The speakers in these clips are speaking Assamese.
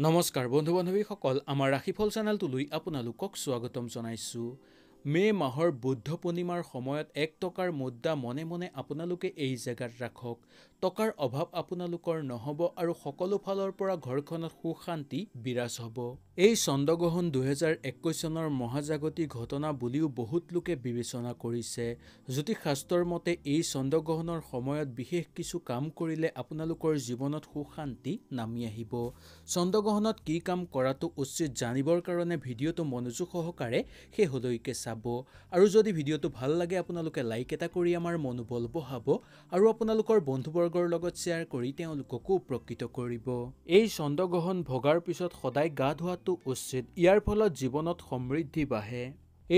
নমস্কাৰ বন্ধু বান্ধৱীসকল আমাৰ ৰাশিফল চেনেলটোলৈ আপোনালোকক স্বাগতম জনাইছোঁ মে' মাহৰ বুদ্ধ পূৰ্ণিমাৰ সময়ত এক টকাৰ মুদ্ৰা মনে মনে আপোনালোকে এই জেগাত ৰাখক টকাৰ অভাৱ আপোনালোকৰ নহ'ব আৰু সকলো ফালৰ পৰা ঘৰখনত সুখ শান্তি বিৰাজ হ'ব এই চন্দ্ৰগ্ৰহণ দুহেজাৰ একৈছ চনৰ মহাজাগতিক ঘটনা বুলিও বহুত লোকে বিবেচনা কৰিছে জ্যোতিষশাস্ত্ৰৰ মতে এই চন্দ্ৰগ্ৰহণৰ সময়ত বিশেষ কিছু কাম কৰিলে আপোনালোকৰ জীৱনত সুখ শান্তি নামি আহিব চন্দ্ৰগ্ৰহণত কি কাম কৰাটো উচিত জানিবৰ কাৰণে ভিডিঅ'টো মনোযোগ সহকাৰে শেহলৈকে চাব চাব আৰু যদি ভিডিঅ'টো ভাল লাগে আপোনালোকে লাইক এটা কৰি আমাৰ মনোবল বঢ়াব আৰু আপোনালোকৰ বন্ধুবৰ্গৰ লগত শ্বেয়াৰ কৰি তেওঁলোককো উপকৃত কৰিব এই চন্দ্ৰগ্ৰহণ ভগাৰ পিছত সদায় গা ধোৱাটো উচিত ইয়াৰ ফলত জীৱনত সমৃদ্ধি বাঢ়ে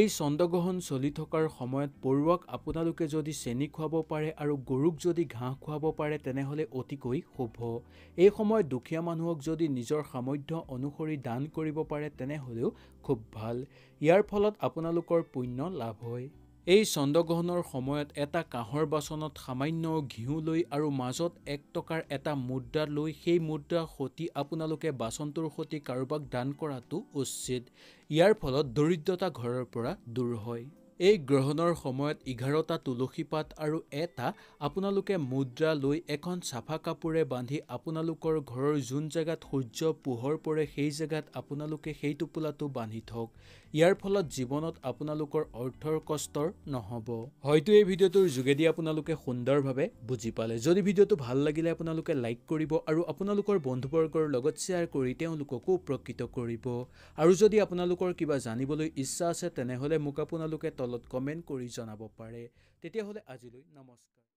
এই চন্দ্ৰগ্ৰহণ চলি থকাৰ সময়ত পৰুৱাক আপোনালোকে যদি চেনি খুৱাব পাৰে আৰু গৰুক যদি ঘাঁহ খুৱাব পাৰে তেনেহ'লে অতিকৈ শুভ এই সময়ত দুখীয়া মানুহক যদি নিজৰ সামৰ্থ্য অনুসৰি দান কৰিব পাৰে তেনেহ'লেও খুব ভাল ইয়াৰ ফলত আপোনালোকৰ পুণ্য লাভ হয় এই চন্দ্ৰগ্ৰহণৰ সময়ত এটা কাঁহৰ বাচনত সামান্য ঘিউ লৈ আৰু মাজত এক টকাৰ এটা মুদ্ৰা লৈ সেই মুদ্ৰা সতি আপোনালোকে বাচনটোৰ সতি কাৰোবাক দান কৰাটো উচিত ইয়াৰ ফলত দৰিদ্ৰতা ঘৰৰ পৰা দূৰ হয় এই গ্ৰহণৰ সময়ত এঘাৰটা তুলসী পাত আৰু এটা আপোনালোকে মুদ্ৰা লৈ এখন চাফা কাপোৰে বান্ধি আপোনালোকৰ ঘৰৰ যোন জেগাত সূৰ্য পোহৰ পৰে সেই জেগাত আপোনালোকে সেই টোপোলাটো বান্ধি থওক ইয়াৰ ফলত জীৱনত আপোনালোকৰ অৰ্থৰ কষ্টৰ নহ'ব হয়তো এই ভিডিঅ'টোৰ যোগেদি আপোনালোকে সুন্দৰভাৱে বুজি পালে যদি ভিডিঅ'টো ভাল লাগিলে আপোনালোকে লাইক কৰিব আৰু আপোনালোকৰ বন্ধুবৰ্গৰ লগত শ্বেয়াৰ কৰি তেওঁলোককো উপকৃত কৰিব আৰু যদি আপোনালোকৰ কিবা জানিবলৈ ইচ্ছা আছে তেনেহ'লে মোক আপোনালোকে তলত তলত কমেণ্ট কৰি জনাব পাৰে তেতিয়াহ'লে আজিলৈ নমস্কাৰ